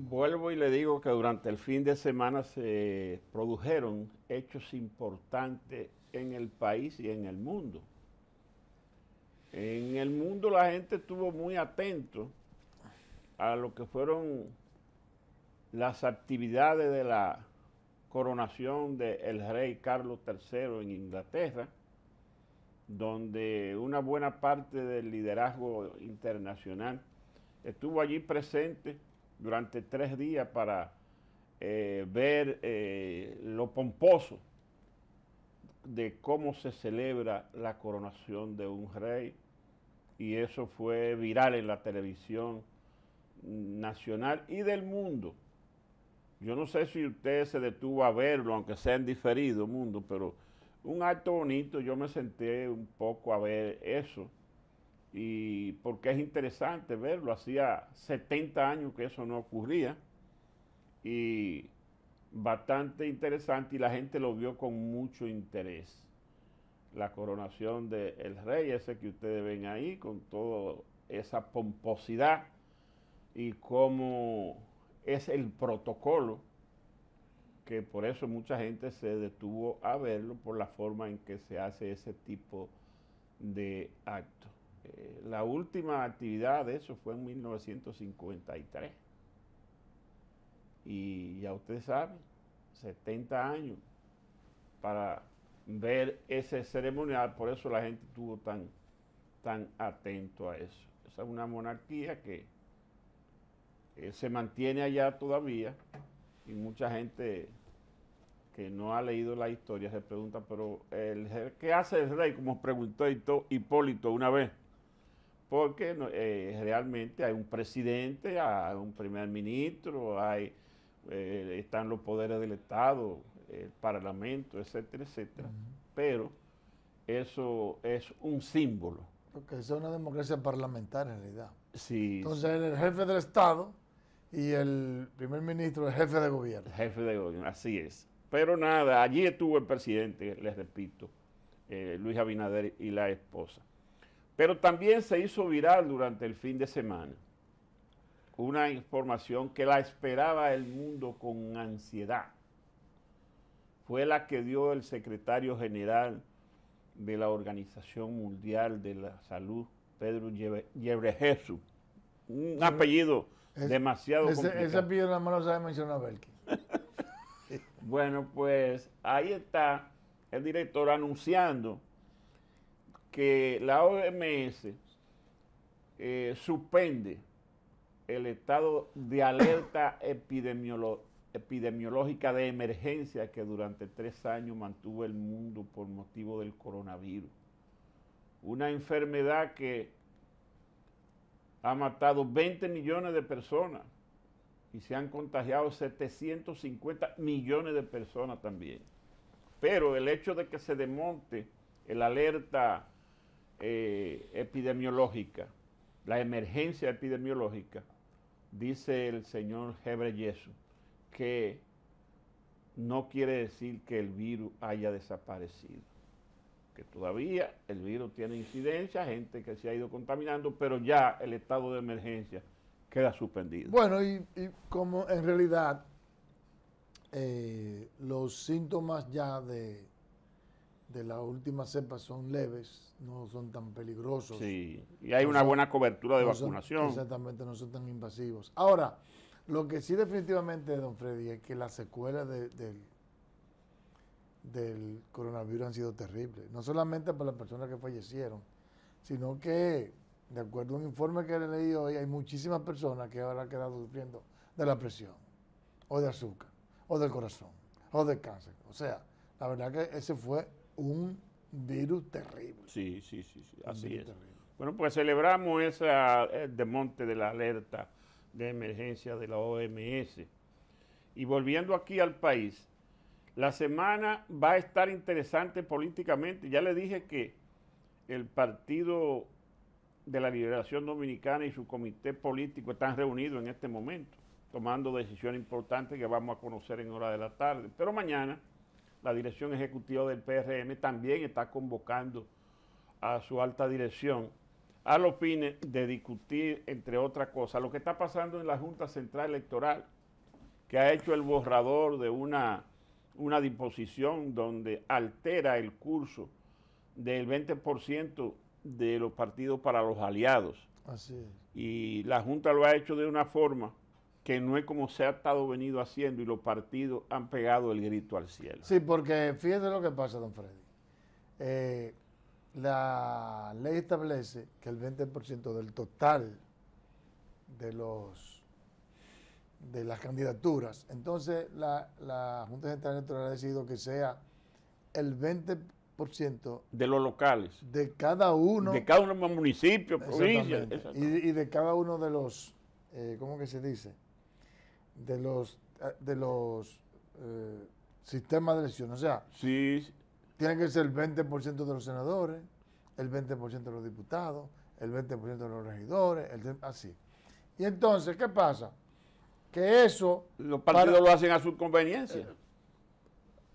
Vuelvo y le digo que durante el fin de semana se produjeron hechos importantes en el país y en el mundo. En el mundo la gente estuvo muy atento a lo que fueron las actividades de la coronación del rey Carlos III en Inglaterra, donde una buena parte del liderazgo internacional estuvo allí presente durante tres días para eh, ver eh, lo pomposo de cómo se celebra la coronación de un rey y eso fue viral en la televisión nacional y del mundo. Yo no sé si usted se detuvo a verlo, aunque sea en diferido mundo, pero un acto bonito, yo me senté un poco a ver eso y porque es interesante verlo, hacía 70 años que eso no ocurría y bastante interesante y la gente lo vio con mucho interés. La coronación del rey, ese que ustedes ven ahí, con toda esa pomposidad y cómo es el protocolo, que por eso mucha gente se detuvo a verlo por la forma en que se hace ese tipo de actos. Eh, la última actividad de eso fue en 1953. Y ya ustedes saben, 70 años para ver ese ceremonial, por eso la gente estuvo tan, tan atento a eso. Esa es una monarquía que eh, se mantiene allá todavía y mucha gente que no ha leído la historia se pregunta, pero ¿qué hace el rey? Como preguntó Hipólito una vez porque eh, realmente hay un presidente, hay un primer ministro, hay, eh, están los poderes del Estado, el Parlamento, etcétera, etcétera. Pero eso es un símbolo. Porque es una democracia parlamentaria en realidad. Sí. Entonces el jefe del Estado y el primer ministro el jefe de gobierno. Jefe de gobierno, así es. Pero nada, allí estuvo el presidente, les repito, eh, Luis Abinader y la esposa. Pero también se hizo viral durante el fin de semana una información que la esperaba el mundo con ansiedad. Fue la que dio el secretario general de la Organización Mundial de la Salud, Pedro Jesús. Un apellido demasiado ese, complicado. Ese apellido nada más lo sabe mencionar Belkin. bueno, pues ahí está el director anunciando que la OMS eh, suspende el estado de alerta epidemiológica de emergencia que durante tres años mantuvo el mundo por motivo del coronavirus. Una enfermedad que ha matado 20 millones de personas y se han contagiado 750 millones de personas también. Pero el hecho de que se demonte el alerta eh, epidemiológica, la emergencia epidemiológica, dice el señor Hebre que no quiere decir que el virus haya desaparecido, que todavía el virus tiene incidencia, gente que se ha ido contaminando, pero ya el estado de emergencia queda suspendido. Bueno, y, como en realidad eh, los síntomas ya de de la última cepa son leves, no son tan peligrosos. Sí, y hay una buena cobertura de vacunación. exactamente, no son tan invasivos. Ahora, lo que sí definitivamente, don Freddy, es que las secuelas de, del coronavirus han sido terribles. No solamente para las personas que fallecieron, sino que, de acuerdo a un informe que he leído hoy, hay muchísimas personas que ahora han quedado sufriendo de la presión, o de azúcar, o del corazón, o del cáncer. O sea, la verdad que ese fue un virus terrible. Sí, sí, sí, sí. así es. Bueno, pues celebramos ese eh, desmonte de la alerta de emergencia de la OMS. Y volviendo aquí al país, la semana va a estar interesante políticamente. Ya le dije que el Partido de la Liberación Dominicana y su comité político están reunidos en este momento, tomando decisiones importantes que vamos a conocer en hora de la tarde. Pero mañana la dirección ejecutiva del PRM también está convocando a su alta dirección a los fines de discutir, entre otras cosas, lo que está pasando en la Junta Central Electoral, que ha hecho el borrador de una, una disposición donde altera el curso del 20% de los partidos para los aliados. Así es. Y la Junta lo ha hecho de una forma que no es como se ha estado venido haciendo y los partidos han pegado el grito al cielo. Sí, porque fíjese lo que pasa, don Freddy. Eh, la ley establece que el 20% del total de los de las candidaturas, entonces la, la Junta Central Electoral ha decidido que sea el 20% de los locales, de cada uno, de cada uno de los municipios, provincias, y, y de cada uno de los, eh, ¿cómo que se dice? de los, de los eh, sistemas de elección. O sea, sí. tiene que ser el 20% de los senadores, el 20% de los diputados, el 20% de los regidores, el, así. Y entonces, ¿qué pasa? Que eso... Los partidos lo hacen a su conveniencia. Eh,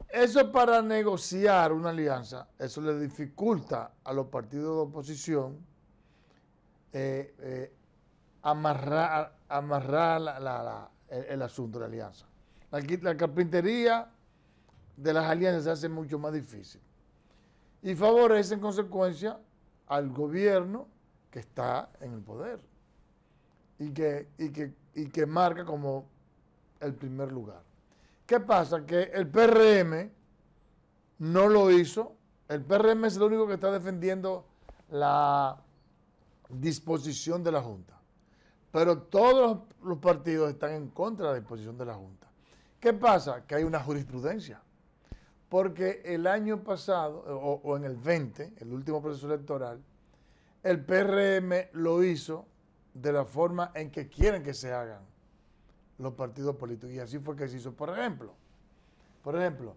eso para negociar una alianza, eso le dificulta a los partidos de oposición eh, amarrar, amarrar la, el, asunto de la alianza. La, carpintería de las alianzas se hace mucho más difícil. Y favorece en consecuencia al gobierno que está en el poder y que, que, y que marca como el primer lugar. ¿Qué pasa? Que el PRM no lo hizo. El PRM es el único que está defendiendo la disposición de la Junta. Pero todos los partidos están en contra de la disposición de la Junta. ¿Qué pasa? Que hay una jurisprudencia. Porque el año pasado, eh, o, en el 20, el último proceso electoral, el PRM lo hizo de la forma en que quieren que se hagan los partidos políticos. Y así fue que se hizo. Por ejemplo, por ejemplo,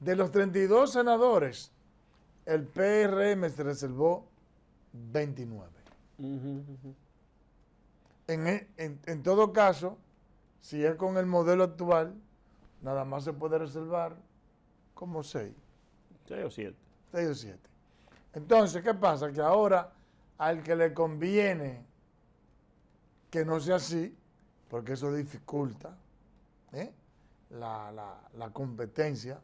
de los 32 senadores, el PRM se reservó 29. E, en, todo caso, si es con el modelo actual, nada más se puede reservar como 6. 6 o 7. 6 o 7. Entonces, ¿qué pasa? Que ahora al que le conviene que no sea así, porque eso dificulta ¿eh? la, competencia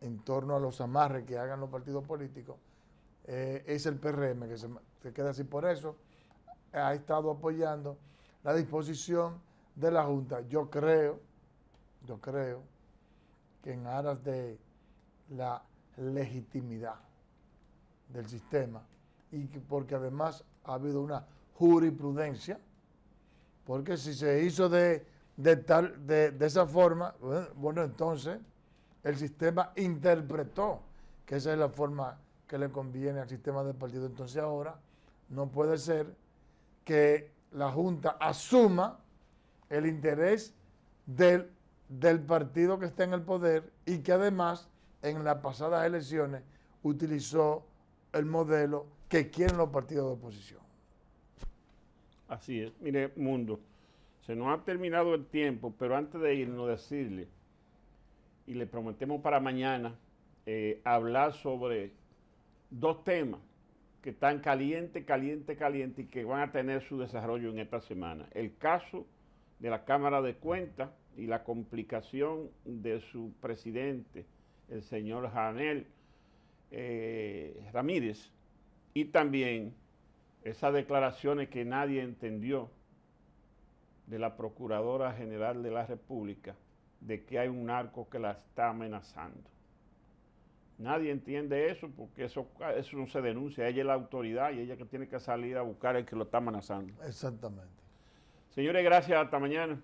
en torno a los amarres que hagan los partidos políticos, eh, es el PRM que se, queda así por eso, ha estado apoyando la disposición de la Junta. Yo creo, yo creo que en aras de la legitimidad del sistema y porque además ha habido una jurisprudencia, porque si se hizo de, tal, de, de esa forma, bueno, entonces el sistema interpretó que esa es la forma que le conviene al sistema del partido. Entonces ahora no puede ser que la Junta asuma el interés del, del partido que está en el poder y que además en las pasadas elecciones utilizó el modelo que quieren los partidos de oposición. Así es. Mire, mundo, se nos ha terminado el tiempo, pero antes de irnos, decirle, y le prometemos para mañana, eh, hablar sobre dos temas que están caliente, caliente, caliente y que van a tener su desarrollo en esta semana. El caso de la Cámara de Cuentas y la complicación de su presidente, el señor Janel eh, Ramírez, y también esas declaraciones que nadie entendió de la Procuradora General de la República de que hay un narco que la está amenazando. Nadie entiende eso porque eso, no se denuncia. Ella es la autoridad y ella que tiene que salir a buscar al que lo está amenazando. Exactamente. Señores, gracias. Hasta mañana.